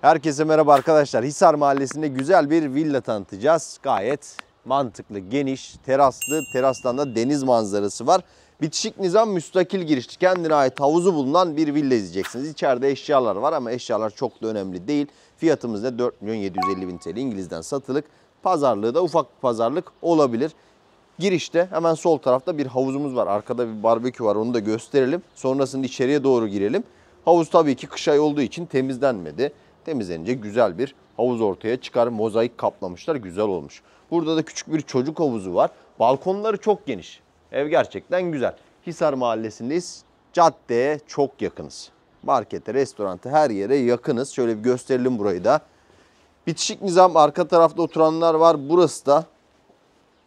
Herkese merhaba arkadaşlar. Hisar Mahallesi'nde güzel bir villa tanıtacağız. Gayet mantıklı, geniş, teraslı, terastan da deniz manzarası var. Bitişik nizam müstakil girişli kendine ait havuzu bulunan bir villa izleyeceksiniz. İçeride eşyalar var ama eşyalar çok da önemli değil. Fiyatımız da 4 milyon 750 bin TL İngiliz'den satılık. Pazarlığı da ufak bir pazarlık olabilir. Girişte hemen sol tarafta bir havuzumuz var. Arkada bir barbekü var onu da gösterelim. Sonrasında içeriye doğru girelim. Havuz tabii ki kış ayı olduğu için temizlenmedi temizlenince güzel bir havuz ortaya çıkar. Mozaik kaplamışlar güzel olmuş. Burada da küçük bir çocuk havuzu var. Balkonları çok geniş. Ev gerçekten güzel. Hisar Mahallesi'ndeyiz. Caddeye çok yakınız. Markete, restoranta her yere yakınız. Şöyle bir gösterelim burayı da. Bitişik nizam arka tarafta oturanlar var. Burası da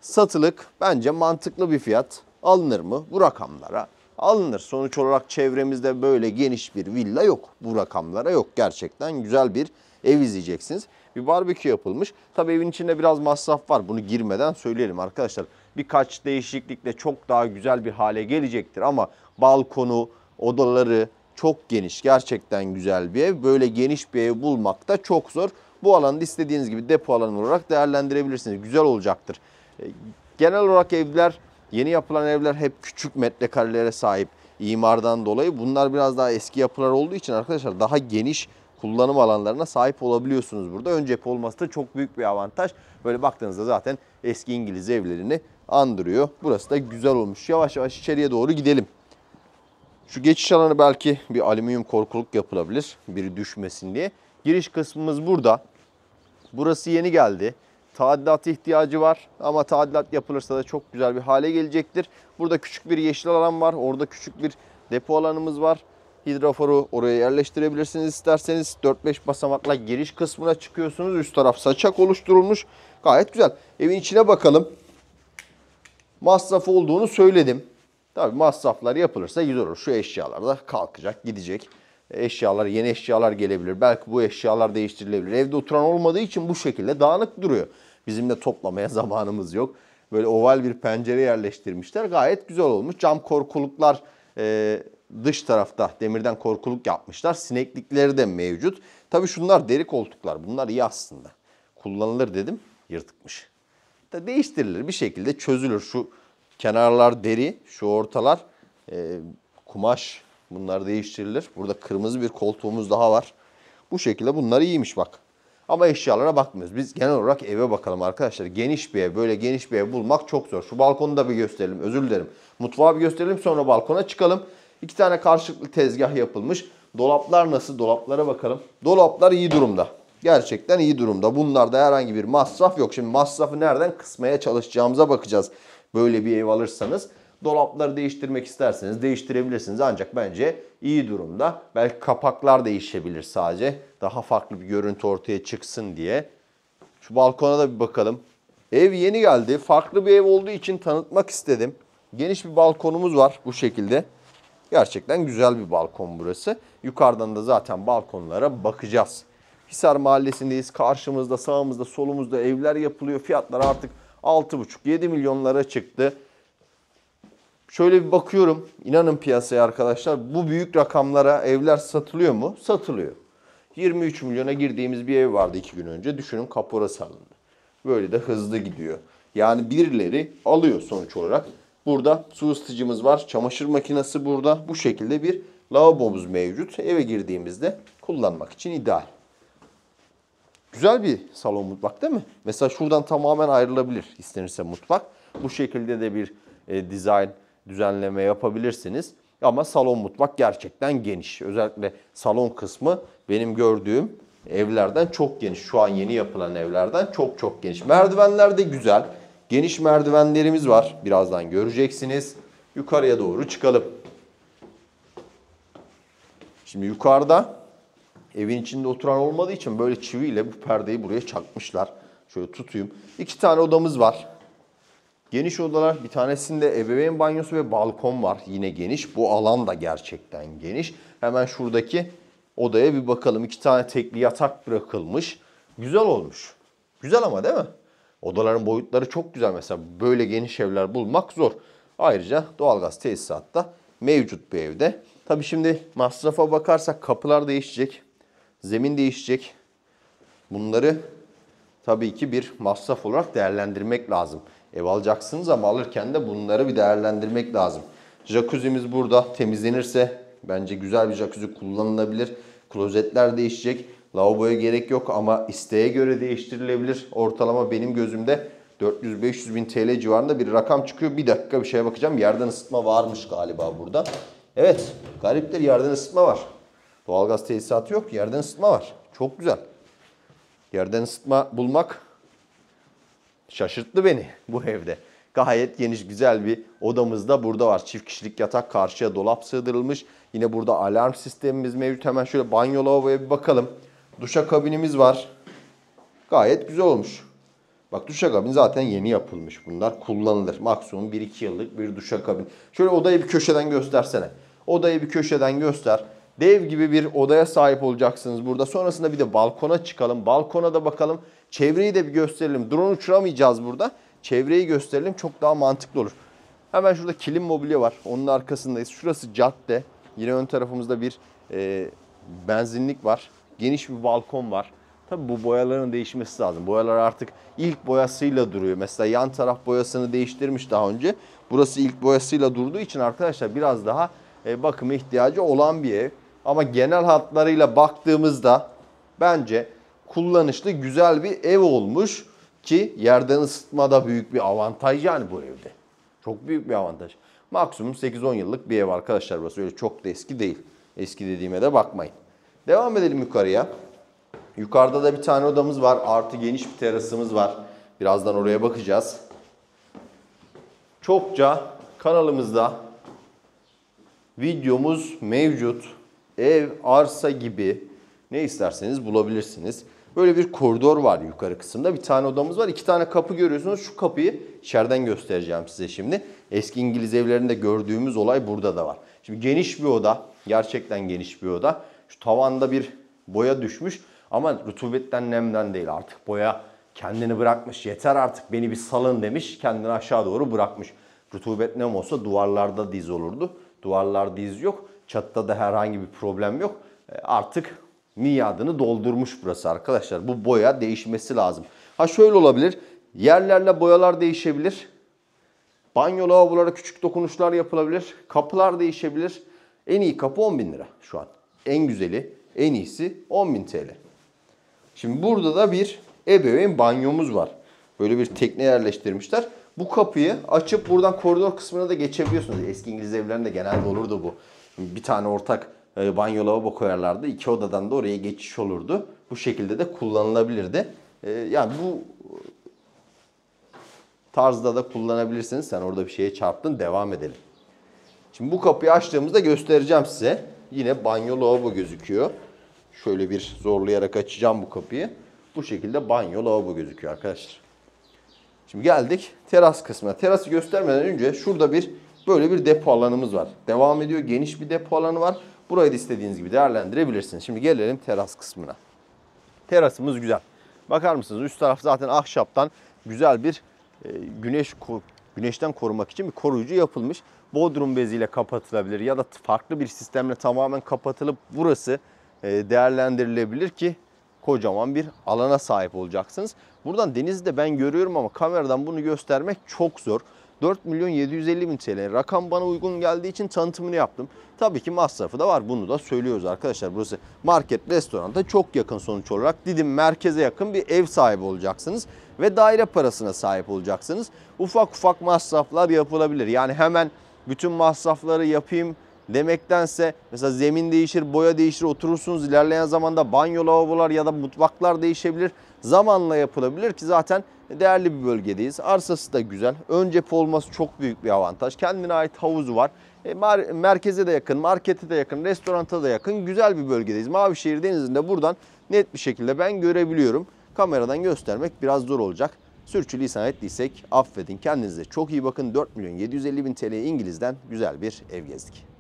satılık. Bence mantıklı bir fiyat. Alınır mı bu rakamlara? alınır. Sonuç olarak çevremizde böyle geniş bir villa yok. Bu rakamlara yok. Gerçekten güzel bir ev izleyeceksiniz. Bir barbekü yapılmış. Tabi evin içinde biraz masraf var. Bunu girmeden söyleyelim arkadaşlar. Birkaç değişiklikle çok daha güzel bir hale gelecektir. Ama balkonu, odaları çok geniş. Gerçekten güzel bir ev. Böyle geniş bir ev bulmak da çok zor. Bu alanı istediğiniz gibi depo alanı olarak değerlendirebilirsiniz. Güzel olacaktır. Ee, genel olarak evler Yeni yapılan evler hep küçük metrekarelere sahip imardan dolayı. Bunlar biraz daha eski yapılar olduğu için arkadaşlar daha geniş kullanım alanlarına sahip olabiliyorsunuz burada. Ön cephe olması da çok büyük bir avantaj. Böyle baktığınızda zaten eski İngiliz evlerini andırıyor. Burası da güzel olmuş. Yavaş yavaş içeriye doğru gidelim. Şu geçiş alanı belki bir alüminyum korkuluk yapılabilir. Biri düşmesin diye. Giriş kısmımız burada. Burası yeni geldi. Tadilat ihtiyacı var ama tadilat yapılırsa da çok güzel bir hale gelecektir. Burada küçük bir yeşil alan var. Orada küçük bir depo alanımız var. Hidroforu oraya yerleştirebilirsiniz isterseniz. 4-5 basamakla giriş kısmına çıkıyorsunuz. Üst taraf saçak oluşturulmuş. Gayet güzel. Evin içine bakalım. Masraf olduğunu söyledim. Tabii masraflar yapılırsa güzel olur. Şu eşyalar da kalkacak, gidecek. Eşyalar, yeni eşyalar gelebilir. Belki bu eşyalar değiştirilebilir. Evde oturan olmadığı için bu şekilde dağınık duruyor. Bizim de toplamaya zamanımız yok. Böyle oval bir pencere yerleştirmişler. Gayet güzel olmuş. Cam korkuluklar e, dış tarafta demirden korkuluk yapmışlar. Sineklikleri de mevcut. Tabii şunlar deri koltuklar. Bunlar iyi aslında. Kullanılır dedim. Yırtıkmış. Da değiştirilir bir şekilde çözülür. Şu kenarlar deri, şu ortalar e, kumaş. Bunlar değiştirilir. Burada kırmızı bir koltuğumuz daha var. Bu şekilde bunlar iyiymiş bak. Ama eşyalara bakmıyoruz. Biz genel olarak eve bakalım arkadaşlar. Geniş bir ev, böyle geniş bir ev bulmak çok zor. Şu balkonu da bir gösterelim, özür dilerim. Mutfağı bir gösterelim, sonra balkona çıkalım. İki tane karşılıklı tezgah yapılmış. Dolaplar nasıl? Dolaplara bakalım. Dolaplar iyi durumda. Gerçekten iyi durumda. Bunlarda herhangi bir masraf yok. Şimdi masrafı nereden kısmaya çalışacağımıza bakacağız. Böyle bir ev alırsanız. Dolapları değiştirmek isterseniz değiştirebilirsiniz. Ancak bence iyi durumda. Belki kapaklar değişebilir sadece. Daha farklı bir görüntü ortaya çıksın diye. Şu balkona da bir bakalım. Ev yeni geldi. Farklı bir ev olduğu için tanıtmak istedim. Geniş bir balkonumuz var bu şekilde. Gerçekten güzel bir balkon burası. Yukarıdan da zaten balkonlara bakacağız. Hisar Mahallesi'ndeyiz. Karşımızda, sağımızda, solumuzda evler yapılıyor. Fiyatlar artık 6,5-7 milyonlara çıktı. Şöyle bir bakıyorum. İnanın piyasaya arkadaşlar. Bu büyük rakamlara evler satılıyor mu? Satılıyor. 23 milyona girdiğimiz bir ev vardı iki gün önce. Düşünün kapora alındı. Böyle de hızlı gidiyor. Yani birileri alıyor sonuç olarak. Burada su ısıtıcımız var. Çamaşır makinesi burada. Bu şekilde bir lavabomuz mevcut. Eve girdiğimizde kullanmak için ideal. Güzel bir salon mutfak değil mi? Mesela şuradan tamamen ayrılabilir istenirse mutfak. Bu şekilde de bir e, dizayn düzenleme yapabilirsiniz. Ama salon mutfak gerçekten geniş. Özellikle salon kısmı benim gördüğüm evlerden çok geniş. Şu an yeni yapılan evlerden çok çok geniş. Merdivenler de güzel. Geniş merdivenlerimiz var. Birazdan göreceksiniz. Yukarıya doğru çıkalım. Şimdi yukarıda evin içinde oturan olmadığı için böyle çiviyle bu perdeyi buraya çakmışlar. Şöyle tutayım. İki tane odamız var. Geniş odalar bir tanesinde ebeveyn banyosu ve balkon var. Yine geniş. Bu alan da gerçekten geniş. Hemen şuradaki odaya bir bakalım. İki tane tekli yatak bırakılmış. Güzel olmuş. Güzel ama değil mi? Odaların boyutları çok güzel. Mesela böyle geniş evler bulmak zor. Ayrıca doğalgaz tesisat da mevcut bir evde. Tabii şimdi masrafa bakarsak kapılar değişecek. Zemin değişecek. Bunları tabii ki bir masraf olarak değerlendirmek lazım. Ev alacaksınız ama alırken de bunları bir değerlendirmek lazım. Jacuzzi'miz burada temizlenirse bence güzel bir jacuzzi kullanılabilir. Klozetler değişecek. Lavaboya gerek yok ama isteğe göre değiştirilebilir. Ortalama benim gözümde 400-500 bin TL civarında bir rakam çıkıyor. Bir dakika bir şeye bakacağım. Yerden ısıtma varmış galiba burada. Evet gariptir yerden ısıtma var. Doğalgaz tesisatı yok yerden ısıtma var. Çok güzel. Yerden ısıtma bulmak şaşırttı beni bu evde. Gayet geniş güzel bir odamız da burada var. Çift kişilik yatak karşıya dolap sığdırılmış. Yine burada alarm sistemimiz mevcut. Hemen şöyle banyo lavaboya bir bakalım. Duşa kabinimiz var. Gayet güzel olmuş. Bak duşa duşakabin zaten yeni yapılmış. Bunlar kullanılır. Maksimum 1-2 yıllık bir duşa duşakabin. Şöyle odayı bir köşeden göstersene. Odayı bir köşeden göster. Dev gibi bir odaya sahip olacaksınız burada. Sonrasında bir de balkona çıkalım. Balkona da bakalım. Çevreyi de bir gösterelim. Drone uçuramayacağız burada. Çevreyi gösterelim. Çok daha mantıklı olur. Hemen şurada kilim mobilya var. Onun arkasındayız. Şurası cadde. Yine ön tarafımızda bir e, benzinlik var. Geniş bir balkon var. Tabii bu boyaların değişmesi lazım. Boyalar artık ilk boyasıyla duruyor. Mesela yan taraf boyasını değiştirmiş daha önce. Burası ilk boyasıyla durduğu için arkadaşlar biraz daha e, bakıma ihtiyacı olan bir ev. Ama genel hatlarıyla baktığımızda bence kullanışlı güzel bir ev olmuş ki yerden ısıtma da büyük bir avantaj yani bu evde. Çok büyük bir avantaj. Maksimum 8-10 yıllık bir ev arkadaşlar burası öyle çok da eski değil. Eski dediğime de bakmayın. Devam edelim yukarıya. Yukarıda da bir tane odamız var. Artı geniş bir terasımız var. Birazdan oraya bakacağız. Çokça kanalımızda videomuz mevcut ev, arsa gibi ne isterseniz bulabilirsiniz. Böyle bir koridor var yukarı kısımda. Bir tane odamız var. iki tane kapı görüyorsunuz. Şu kapıyı içeriden göstereceğim size şimdi. Eski İngiliz evlerinde gördüğümüz olay burada da var. Şimdi geniş bir oda. Gerçekten geniş bir oda. Şu tavanda bir boya düşmüş. Ama rutubetten nemden değil artık. Boya kendini bırakmış. Yeter artık beni bir salın demiş. Kendini aşağı doğru bırakmış. Rutubet nem olsa duvarlarda diz olurdu. Duvarlar diz yok. Çatıda da herhangi bir problem yok. E, artık miadını doldurmuş burası arkadaşlar. Bu boya değişmesi lazım. Ha şöyle olabilir. Yerlerle boyalar değişebilir. Banyo lavabolara küçük dokunuşlar yapılabilir. Kapılar değişebilir. En iyi kapı 10 bin lira şu an. En güzeli, en iyisi 10 bin TL. Şimdi burada da bir ebeveyn banyomuz var. Böyle bir tekne yerleştirmişler. Bu kapıyı açıp buradan koridor kısmına da geçebiliyorsunuz. Eski İngiliz evlerinde genelde olurdu bu. Bir tane ortak e, banyo lavabo koyarlardı. İki odadan da oraya geçiş olurdu. Bu şekilde de kullanılabilirdi. E, yani bu tarzda da kullanabilirsiniz. Sen orada bir şeye çarptın. Devam edelim. Şimdi bu kapıyı açtığımızda göstereceğim size. Yine banyo lavabo gözüküyor. Şöyle bir zorlayarak açacağım bu kapıyı. Bu şekilde banyo lavabo gözüküyor arkadaşlar. Şimdi geldik teras kısmına. Terası göstermeden önce şurada bir Böyle bir depo alanımız var. Devam ediyor. Geniş bir depo alanı var. Burayı da istediğiniz gibi değerlendirebilirsiniz. Şimdi gelelim teras kısmına. Terasımız güzel. Bakar mısınız? Üst taraf zaten ahşaptan güzel bir e, güneş güneşten korumak için bir koruyucu yapılmış. Bodrum beziyle kapatılabilir ya da farklı bir sistemle tamamen kapatılıp burası e, değerlendirilebilir ki kocaman bir alana sahip olacaksınız. Buradan denizi de ben görüyorum ama kameradan bunu göstermek çok zor. 4 milyon 750 bin TL. Rakam bana uygun geldiği için tanıtımını yaptım. Tabii ki masrafı da var. Bunu da söylüyoruz arkadaşlar. Burası market, restoranda çok yakın sonuç olarak. Didim merkeze yakın bir ev sahibi olacaksınız. Ve daire parasına sahip olacaksınız. Ufak ufak masraflar yapılabilir. Yani hemen bütün masrafları yapayım demektense mesela zemin değişir, boya değişir, oturursunuz ilerleyen zamanda banyo lavabolar ya da mutfaklar değişebilir zamanla yapılabilir ki zaten değerli bir bölgedeyiz. Arsası da güzel. Ön olması çok büyük bir avantaj. Kendine ait havuzu var. E, merkeze de yakın, markete de yakın, restoranta da yakın. Güzel bir bölgedeyiz. Mavişehir Denizi'nde buradan net bir şekilde ben görebiliyorum. Kameradan göstermek biraz zor olacak. Sürçülisan ettiysek affedin. Kendinize çok iyi bakın. 4 milyon 750 bin TL İngiliz'den güzel bir ev gezdik.